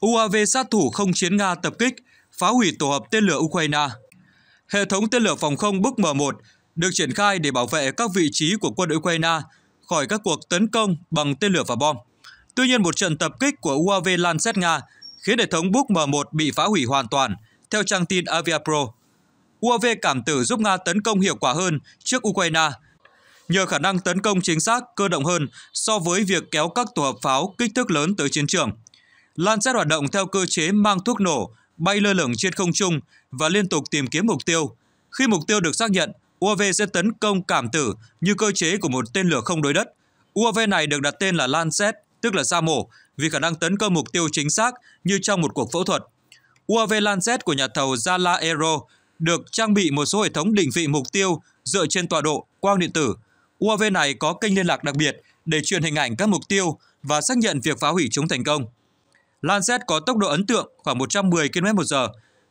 UAV sát thủ không chiến Nga tập kích, phá hủy tổ hợp tên lửa Ukraine. Hệ thống tên lửa phòng không Buk M1 được triển khai để bảo vệ các vị trí của quân Ukraine khỏi các cuộc tấn công bằng tên lửa và bom. Tuy nhiên, một trận tập kích của UAV lan Lancet Nga khiến hệ thống Buk M1 bị phá hủy hoàn toàn, theo trang tin Aviapro. UAV cảm tử giúp Nga tấn công hiệu quả hơn trước Ukraine nhờ khả năng tấn công chính xác, cơ động hơn so với việc kéo các tổ hợp pháo kích thước lớn tới chiến trường. Lan sẽ hoạt động theo cơ chế mang thuốc nổ, bay lơ lửng trên không trung và liên tục tìm kiếm mục tiêu. Khi mục tiêu được xác nhận, UAV sẽ tấn công cảm tử như cơ chế của một tên lửa không đối đất. UAV này được đặt tên là Lancet, tức là sa mổ, vì khả năng tấn công mục tiêu chính xác như trong một cuộc phẫu thuật. UAV Lancet của nhà thầu Zala Aero được trang bị một số hệ thống định vị mục tiêu dựa trên tọa độ, quang điện tử. UAV này có kênh liên lạc đặc biệt để truyền hình ảnh các mục tiêu và xác nhận việc phá hủy chúng thành công. Lancet có tốc độ ấn tượng khoảng 110 km/h,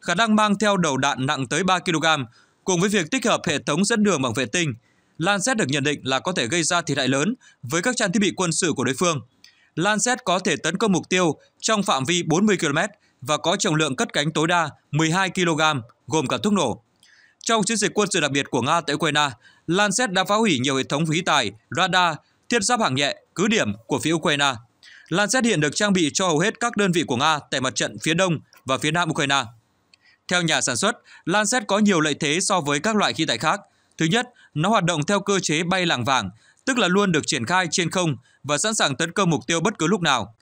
khả năng mang theo đầu đạn nặng tới 3 kg, cùng với việc tích hợp hệ thống dẫn đường bằng vệ tinh, Lancet được nhận định là có thể gây ra thiệt hại lớn với các trang thiết bị quân sự của đối phương. Lancet có thể tấn công mục tiêu trong phạm vi 40 km và có trọng lượng cất cánh tối đa 12 kg, gồm cả thuốc nổ. Trong chiến dịch quân sự đặc biệt của Nga tại Ukraine, Lancet đã phá hủy nhiều hệ thống khí tài, radar, thiết giáp hạng nhẹ, cứ điểm của phía Ukraine – Lancet hiện được trang bị cho hầu hết các đơn vị của Nga tại mặt trận phía đông và phía nam Ukraine. Theo nhà sản xuất, Lancet có nhiều lợi thế so với các loại khí tài khác. Thứ nhất, nó hoạt động theo cơ chế bay làng vàng, tức là luôn được triển khai trên không và sẵn sàng tấn công mục tiêu bất cứ lúc nào,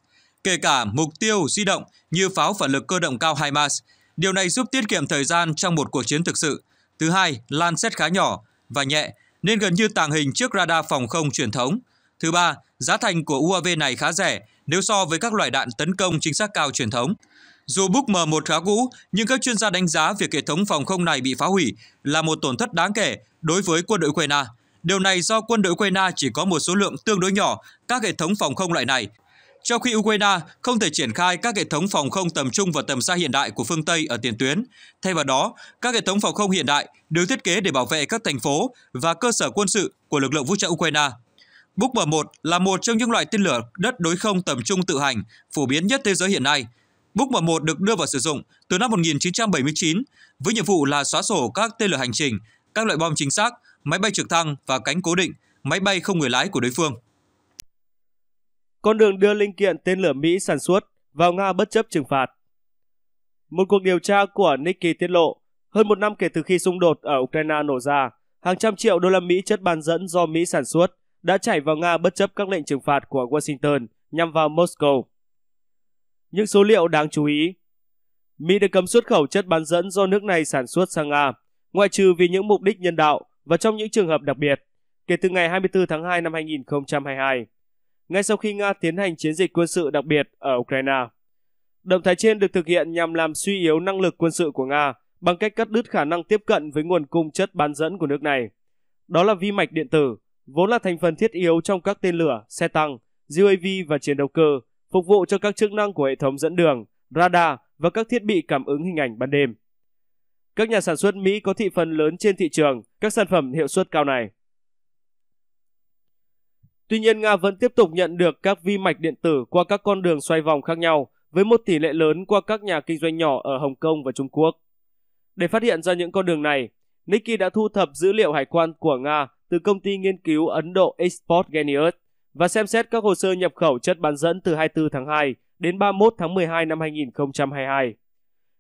kể cả mục tiêu di động như pháo phản lực cơ động cao HIMARS. Điều này giúp tiết kiệm thời gian trong một cuộc chiến thực sự. Thứ hai, Lancet khá nhỏ và nhẹ nên gần như tàng hình trước radar phòng không truyền thống. Thứ ba, Giá thành của UAV này khá rẻ nếu so với các loại đạn tấn công chính xác cao truyền thống. Dù Buk M1 khá cũ, nhưng các chuyên gia đánh giá việc hệ thống phòng không này bị phá hủy là một tổn thất đáng kể đối với quân đội Ukraine. Điều này do quân đội Ukraine chỉ có một số lượng tương đối nhỏ các hệ thống phòng không loại này, trong khi Ukraine không thể triển khai các hệ thống phòng không tầm trung và tầm xa hiện đại của phương Tây ở tiền tuyến. Thay vào đó, các hệ thống phòng không hiện đại được thiết kế để bảo vệ các thành phố và cơ sở quân sự của lực lượng vũ trang Ukraine Buk M1 là một trong những loại tên lửa đất đối không tầm trung tự hành phổ biến nhất thế giới hiện nay. Buk M1 được đưa vào sử dụng từ năm 1979 với nhiệm vụ là xóa sổ các tên lửa hành trình, các loại bom chính xác, máy bay trực thăng và cánh cố định, máy bay không người lái của đối phương. Con đường đưa linh kiện tên lửa Mỹ sản xuất vào Nga bất chấp trừng phạt. Một cuộc điều tra của Nikkei tiết lộ, hơn một năm kể từ khi xung đột ở Ukraine nổ ra, hàng trăm triệu đô la Mỹ chất bán dẫn do Mỹ sản xuất đã chảy vào Nga bất chấp các lệnh trừng phạt của Washington nhằm vào Moscow. Những số liệu đáng chú ý Mỹ đã cấm xuất khẩu chất bán dẫn do nước này sản xuất sang Nga, ngoại trừ vì những mục đích nhân đạo và trong những trường hợp đặc biệt, kể từ ngày 24 tháng 2 năm 2022, ngay sau khi Nga tiến hành chiến dịch quân sự đặc biệt ở Ukraine. Động thái trên được thực hiện nhằm làm suy yếu năng lực quân sự của Nga bằng cách cắt đứt khả năng tiếp cận với nguồn cung chất bán dẫn của nước này. Đó là vi mạch điện tử, vốn là thành phần thiết yếu trong các tên lửa, xe tăng, UAV và chiến đấu cơ, phục vụ cho các chức năng của hệ thống dẫn đường, radar và các thiết bị cảm ứng hình ảnh ban đêm. Các nhà sản xuất Mỹ có thị phần lớn trên thị trường các sản phẩm hiệu suất cao này. Tuy nhiên, Nga vẫn tiếp tục nhận được các vi mạch điện tử qua các con đường xoay vòng khác nhau với một tỷ lệ lớn qua các nhà kinh doanh nhỏ ở Hồng Kông và Trung Quốc. Để phát hiện ra những con đường này, Nikki đã thu thập dữ liệu hải quan của Nga từ công ty nghiên cứu Ấn Độ Export Genius và xem xét các hồ sơ nhập khẩu chất bán dẫn từ 24 tháng 2 đến 31 tháng 12 năm 2022.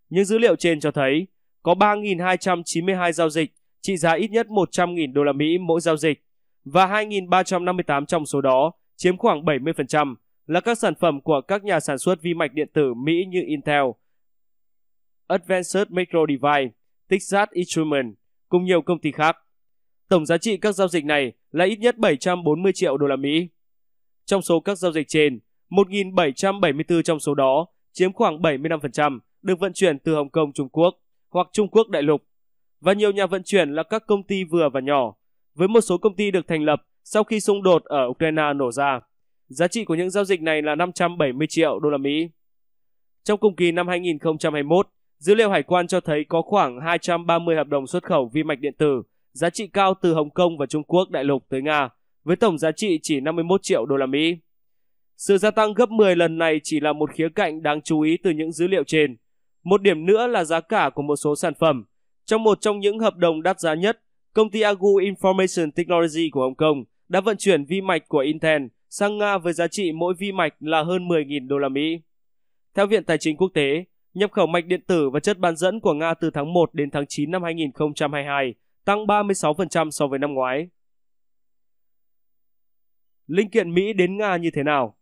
Những dữ liệu trên cho thấy có 3.292 giao dịch trị giá ít nhất 100.000 đô la Mỹ mỗi giao dịch và 2.358 trong số đó chiếm khoảng 70% là các sản phẩm của các nhà sản xuất vi mạch điện tử Mỹ như Intel, Advanced Micro Device, Texas Instruments cùng nhiều công ty khác. Tổng giá trị các giao dịch này là ít nhất 740 triệu đô la Mỹ. Trong số các giao dịch trên, 1.774 trong số đó, chiếm khoảng 75%, được vận chuyển từ Hồng Kông Trung Quốc hoặc Trung Quốc đại lục. Và nhiều nhà vận chuyển là các công ty vừa và nhỏ, với một số công ty được thành lập sau khi xung đột ở Ukraine nổ ra. Giá trị của những giao dịch này là 570 triệu đô la Mỹ. Trong cùng kỳ năm 2021, dữ liệu hải quan cho thấy có khoảng 230 hợp đồng xuất khẩu vi mạch điện tử giá trị cao từ Hồng Kông và Trung Quốc đại lục tới Nga, với tổng giá trị chỉ 51 triệu đô la Mỹ. Sự gia tăng gấp 10 lần này chỉ là một khía cạnh đáng chú ý từ những dữ liệu trên. Một điểm nữa là giá cả của một số sản phẩm. Trong một trong những hợp đồng đắt giá nhất, công ty Agu Information Technology của Hồng Kông đã vận chuyển vi mạch của Intel sang Nga với giá trị mỗi vi mạch là hơn 10.000 đô la Mỹ. Theo Viện Tài chính Quốc tế, nhập khẩu mạch điện tử và chất bán dẫn của Nga từ tháng 1 đến tháng 9 năm 2022 tăng 36% so với năm ngoái. Linh kiện Mỹ đến Nga như thế nào?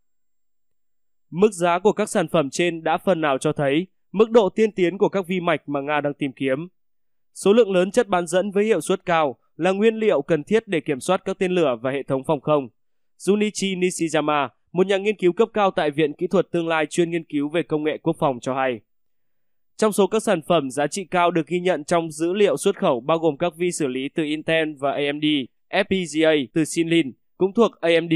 Mức giá của các sản phẩm trên đã phần nào cho thấy mức độ tiên tiến của các vi mạch mà Nga đang tìm kiếm. Số lượng lớn chất bán dẫn với hiệu suất cao là nguyên liệu cần thiết để kiểm soát các tên lửa và hệ thống phòng không. Junichi Nishiyama, một nhà nghiên cứu cấp cao tại Viện Kỹ thuật Tương lai chuyên nghiên cứu về công nghệ quốc phòng cho hay. Trong số các sản phẩm giá trị cao được ghi nhận trong dữ liệu xuất khẩu bao gồm các vi xử lý từ Intel và AMD, FPGA từ Sinlin cũng thuộc AMD.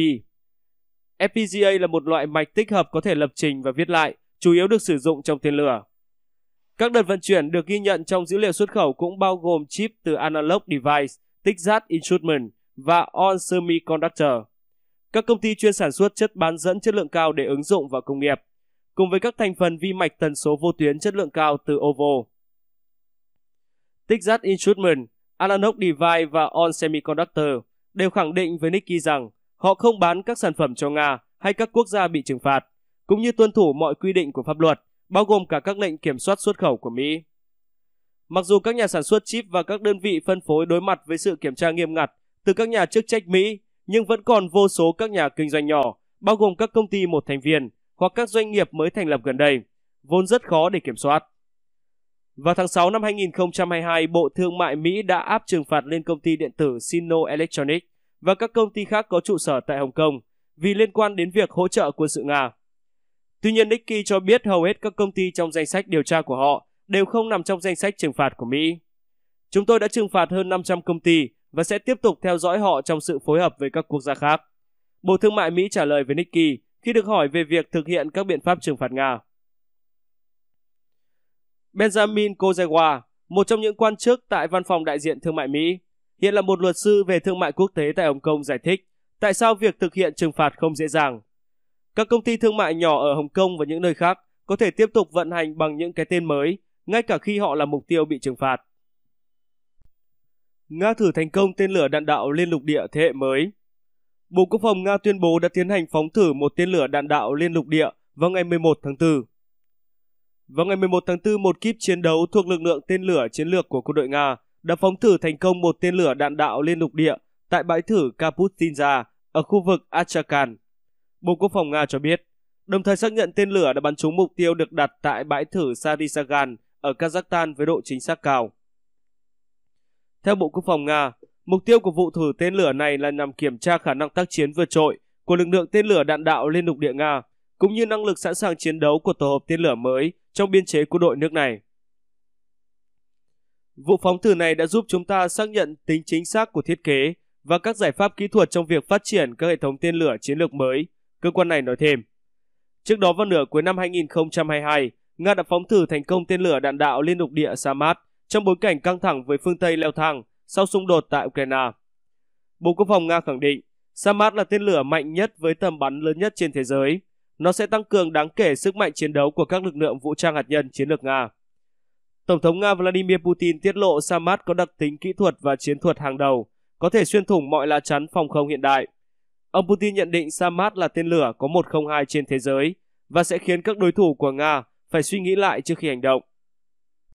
FPGA là một loại mạch tích hợp có thể lập trình và viết lại, chủ yếu được sử dụng trong tên lửa. Các đợt vận chuyển được ghi nhận trong dữ liệu xuất khẩu cũng bao gồm chip từ Analog Device, Texas Instruments và On Semiconductor. Các công ty chuyên sản xuất chất bán dẫn chất lượng cao để ứng dụng vào công nghiệp cùng với các thành phần vi mạch tần số vô tuyến chất lượng cao từ OVO. Texas Instrument, Analog Device và On Semiconductor đều khẳng định với Nikki rằng họ không bán các sản phẩm cho Nga hay các quốc gia bị trừng phạt, cũng như tuân thủ mọi quy định của pháp luật, bao gồm cả các lệnh kiểm soát xuất khẩu của Mỹ. Mặc dù các nhà sản xuất chip và các đơn vị phân phối đối mặt với sự kiểm tra nghiêm ngặt từ các nhà chức trách Mỹ, nhưng vẫn còn vô số các nhà kinh doanh nhỏ, bao gồm các công ty một thành viên, hoặc các doanh nghiệp mới thành lập gần đây, vốn rất khó để kiểm soát. Vào tháng 6 năm 2022, Bộ Thương mại Mỹ đã áp trừng phạt lên công ty điện tử Sino Electronics và các công ty khác có trụ sở tại Hồng Kông vì liên quan đến việc hỗ trợ quân sự Nga. Tuy nhiên, Nikki cho biết hầu hết các công ty trong danh sách điều tra của họ đều không nằm trong danh sách trừng phạt của Mỹ. Chúng tôi đã trừng phạt hơn 500 công ty và sẽ tiếp tục theo dõi họ trong sự phối hợp với các quốc gia khác. Bộ Thương mại Mỹ trả lời với Nikki khi được hỏi về việc thực hiện các biện pháp trừng phạt Nga. Benjamin Kozewa, một trong những quan chức tại văn phòng đại diện thương mại Mỹ, hiện là một luật sư về thương mại quốc tế tại Hồng Kông giải thích tại sao việc thực hiện trừng phạt không dễ dàng. Các công ty thương mại nhỏ ở Hồng Kông và những nơi khác có thể tiếp tục vận hành bằng những cái tên mới, ngay cả khi họ là mục tiêu bị trừng phạt. Nga thử thành công tên lửa đạn đạo liên lục địa thế hệ mới Bộ Quốc phòng Nga tuyên bố đã tiến hành phóng thử một tên lửa đạn đạo liên lục địa vào ngày 11 tháng 4. Vào ngày 11 tháng 4, một kíp chiến đấu thuộc lực lượng tên lửa chiến lược của quân đội Nga đã phóng thử thành công một tên lửa đạn đạo liên lục địa tại bãi thử Kapustinja ở khu vực Achakan. Bộ Quốc phòng Nga cho biết, đồng thời xác nhận tên lửa đã bắn trúng mục tiêu được đặt tại bãi thử Sarisagan ở Kazakhstan với độ chính xác cao. Theo Bộ Quốc phòng Nga, Mục tiêu của vụ thử tên lửa này là nhằm kiểm tra khả năng tác chiến vượt trội của lực lượng tên lửa đạn đạo lên lục địa Nga, cũng như năng lực sẵn sàng chiến đấu của tổ hợp tên lửa mới trong biên chế quân đội nước này. Vụ phóng thử này đã giúp chúng ta xác nhận tính chính xác của thiết kế và các giải pháp kỹ thuật trong việc phát triển các hệ thống tên lửa chiến lược mới, cơ quan này nói thêm. Trước đó vào nửa cuối năm 2022, Nga đã phóng thử thành công tên lửa đạn đạo liên lục địa Samad trong bối cảnh căng thẳng với phương Tây leo thang sau xung đột tại Ukraine. Bộ Quốc phòng Nga khẳng định Samad là tên lửa mạnh nhất với tầm bắn lớn nhất trên thế giới. Nó sẽ tăng cường đáng kể sức mạnh chiến đấu của các lực lượng vũ trang hạt nhân chiến lược Nga. Tổng thống Nga Vladimir Putin tiết lộ Samad có đặc tính kỹ thuật và chiến thuật hàng đầu, có thể xuyên thủng mọi lá chắn phòng không hiện đại. Ông Putin nhận định Samad là tên lửa có 102 trên thế giới và sẽ khiến các đối thủ của Nga phải suy nghĩ lại trước khi hành động.